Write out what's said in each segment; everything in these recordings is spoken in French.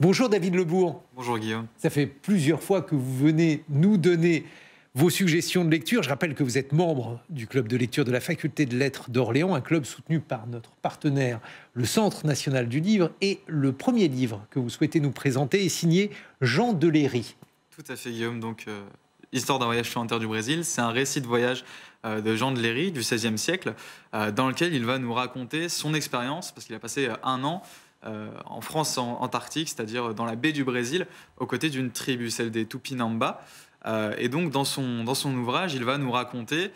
Bonjour David Lebourg. Bonjour Guillaume. Ça fait plusieurs fois que vous venez nous donner vos suggestions de lecture. Je rappelle que vous êtes membre du club de lecture de la faculté de lettres d'Orléans, un club soutenu par notre partenaire, le Centre national du livre. Et le premier livre que vous souhaitez nous présenter est signé Jean Deléry. Tout à fait Guillaume, donc euh, Histoire d'un voyage sur du Brésil, c'est un récit de voyage euh, de Jean Deléry du XVIe siècle, euh, dans lequel il va nous raconter son expérience, parce qu'il a passé un an euh, en France en Antarctique, c'est-à-dire dans la baie du Brésil, aux côtés d'une tribu, celle des Tupinamba. Euh, et donc, dans son, dans son ouvrage, il va nous raconter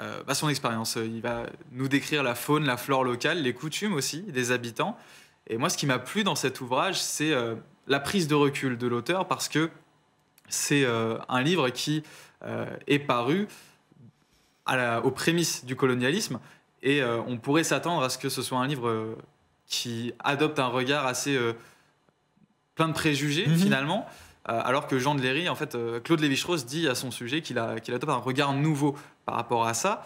euh, bah, son expérience. Il va nous décrire la faune, la flore locale, les coutumes aussi des habitants. Et moi, ce qui m'a plu dans cet ouvrage, c'est la prise de recul de l'auteur, parce que c'est un livre qui est paru à aux prémices du colonialisme. Et on pourrait s'attendre à ce que ce soit un livre qui adopte un regard assez euh, plein de préjugés mhm. finalement. Euh, alors que Jean de Léry, en fait, euh, Claude Lévi-Strauss dit à son sujet qu'il a, qu'il adopte un regard nouveau par rapport à ça,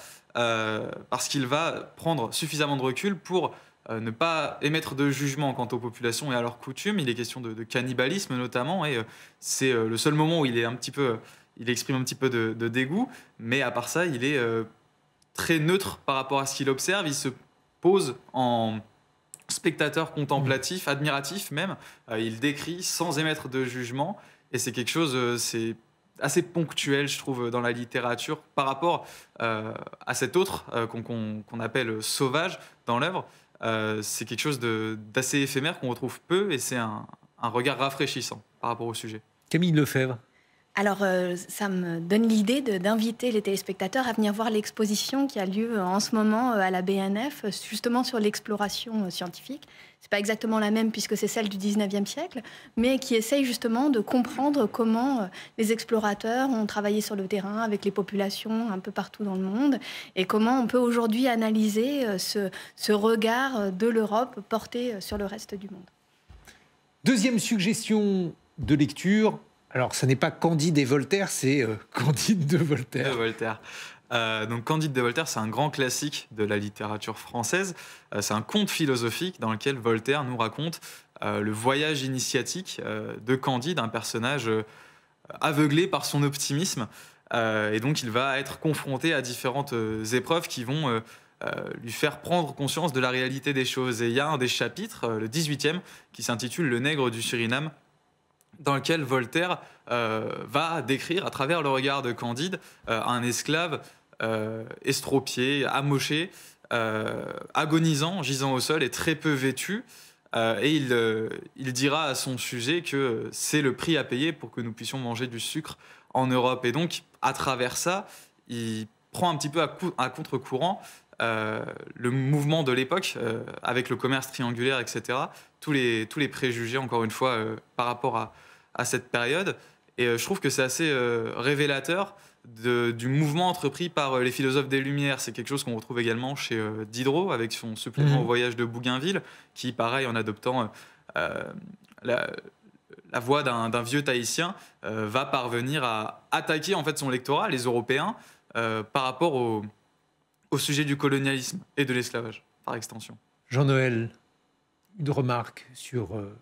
parce qu'il va prendre suffisamment de recul pour ne pas émettre de jugement quant aux populations et à leurs coutumes. Il est question de, cannibalisme notamment, et c'est le seul moment où il est un petit peu, il exprime un petit peu de dégoût, mais à part ça, il est très neutre par rapport à ce qu'il observe. Il se pose en, spectateur contemplatif, mm. admiratif même. Euh, il décrit sans émettre de jugement. Et c'est quelque chose, euh, c'est assez ponctuel, je trouve, dans la littérature par rapport euh, à cet autre qu'on appelle sauvage dans l'œuvre. c'est quelque chose d'assez éphémère qu'on retrouve peu et c'est un, un regard rafraîchissant par rapport au sujet. Camille Lefebvre, alors, euh, ça me donne l'idée d'inviter les téléspectateurs à venir voir l'exposition qui a lieu euh, en ce moment euh, à la BNF, justement sur l'exploration scientifique. C'est pas exactement la même puisque c'est celle du 19e siècle, mais qui essaye justement de comprendre comment les explorateurs ont travaillé sur le terrain avec les populations un peu partout dans le monde et comment on peut aujourd'hui analyser ce, ce regard de l'Europe porté sur le reste du monde. Deuxième suggestion de lecture, alors, ce n'est pas Candide et Voltaire, c'est euh, Candide de Voltaire. De Voltaire. Euh, donc Candide de Voltaire, c'est un grand classique de la littérature française. Euh, c'est un conte philosophique dans lequel Voltaire nous raconte le voyage initiatique de Candide, un personnage aveuglé par son optimisme. et donc il va être confronté à différentes épreuves qui vont lui faire prendre conscience de la réalité des choses. Et il y a un des chapitres, le 18e, qui s'intitule Le nègre du Suriname, dans lequel Voltaire euh, va décrire, à travers le regard de Candide, euh, un esclave euh, estropié, amoché, agonisant, gisant au sol et très peu vêtu. et il, dira à son sujet que c'est le prix à payer pour que nous puissions manger du sucre en Europe. Et donc, à travers ça, il prend un petit peu à contre-courant euh, le mouvement de l'époque, euh, avec le commerce triangulaire, etc., tous les, tous les préjugés, encore une fois, euh, par rapport à, à, cette période. Et je trouve que c'est assez révélateur du mouvement entrepris par les philosophes des Lumières. C'est quelque chose qu'on retrouve également chez Diderot, avec son supplément mhm. au voyage de Bougainville, qui, pareil, en adoptant la, voix d'un vieux Tahitien, va parvenir à attaquer en fait son lectorat, les Européens, par rapport au au sujet du colonialisme et de l'esclavage, par extension. Jean-Noël, une remarque sur euh,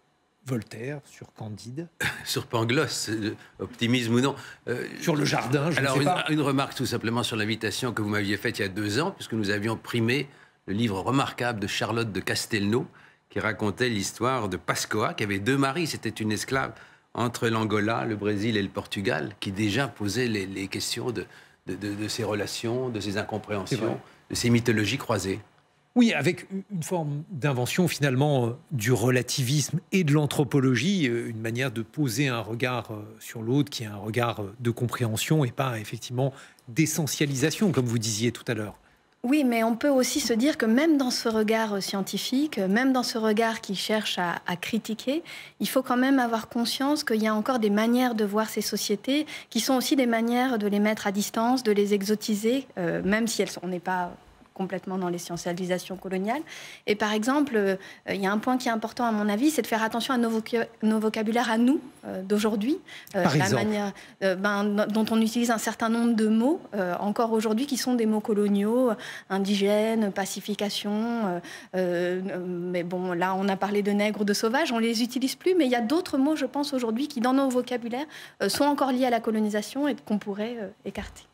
Voltaire, sur Candide. sur Pangloss, euh, optimisme ou non. Euh, sur le jardin, je ne sais pas. Une, une, remarque tout simplement sur l'invitation que vous m'aviez faite il y a deux ans, puisque nous avions primé le livre remarquable de Charlotte de Castelnau, qui racontait l'histoire de Pascoa, qui avait deux maris, c'était une esclave entre l'Angola, le Brésil et le Portugal, qui déjà posait les questions de, de, ces relations, de ces incompréhensions, de ces mythologies croisées. Oui, avec une forme d'invention finalement euh, du relativisme et de l'anthropologie, euh, une manière de poser un regard euh, sur l'autre qui est un regard de compréhension et pas effectivement d'essentialisation, comme vous disiez tout à l'heure. Oui, mais on peut aussi se dire que même dans ce regard euh, scientifique, euh, même dans ce regard qui cherche à, critiquer, il faut quand même avoir conscience qu'il y a encore des manières de voir ces sociétés qui sont aussi des manières de les mettre à distance, de les exotiser, euh, même si elles on n'est pas complètement dans les coloniale. coloniales. Et par exemple, euh, il y a un point qui est important à mon avis, c'est de faire attention à nos, vocabulaires à nous euh, d'aujourd'hui, euh, la manière ben, dont on utilise un certain nombre de mots encore aujourd'hui qui sont des mots coloniaux, indigènes, pacification. mais bon, là, on a parlé de nègres, de sauvages, on les utilise plus, mais il y a d'autres mots, je pense, aujourd'hui qui, dans nos vocabulaires, sont encore liés à la colonisation et qu'on pourrait écarter.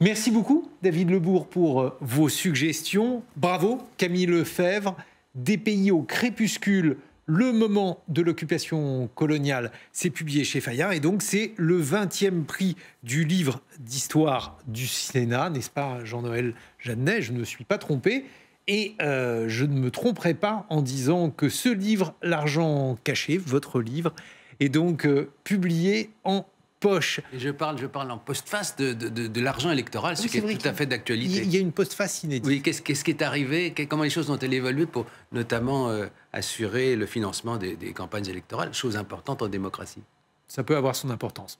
Merci beaucoup, David Lebourg, pour euh, vos suggestions. Bravo, Camille Lefebvre. Des pays au crépuscule, le moment de l'occupation coloniale, c'est publié chez Fayard. Et donc, c'est le 20e prix du livre d'histoire du Sénat, n'est-ce pas, Jean-Noël Jeannet Je ne me suis pas trompé. Et euh, je ne me tromperai pas en disant que ce livre, L'argent caché, votre livre, est donc euh, publié en poche. Et je parle, je parle en postface de, de, l'argent électoral, ce qui est, tout à fait d'actualité. Il y a une postface inédite. Oui, qu'est-ce, qui est arrivé Comment les choses ont-elles évolué pour notamment euh, assurer le financement des, des campagnes électorales Chose importante en démocratie. Ça peut avoir son importance.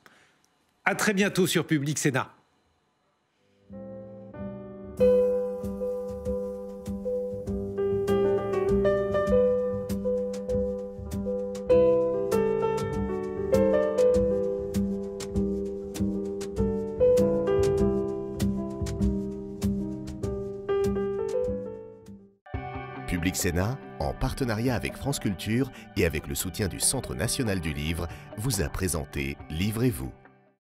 À très bientôt sur Public Sénat. Public Sénat, en partenariat avec France Culture et avec le soutien du Centre national du livre, vous a présenté Livrez-vous.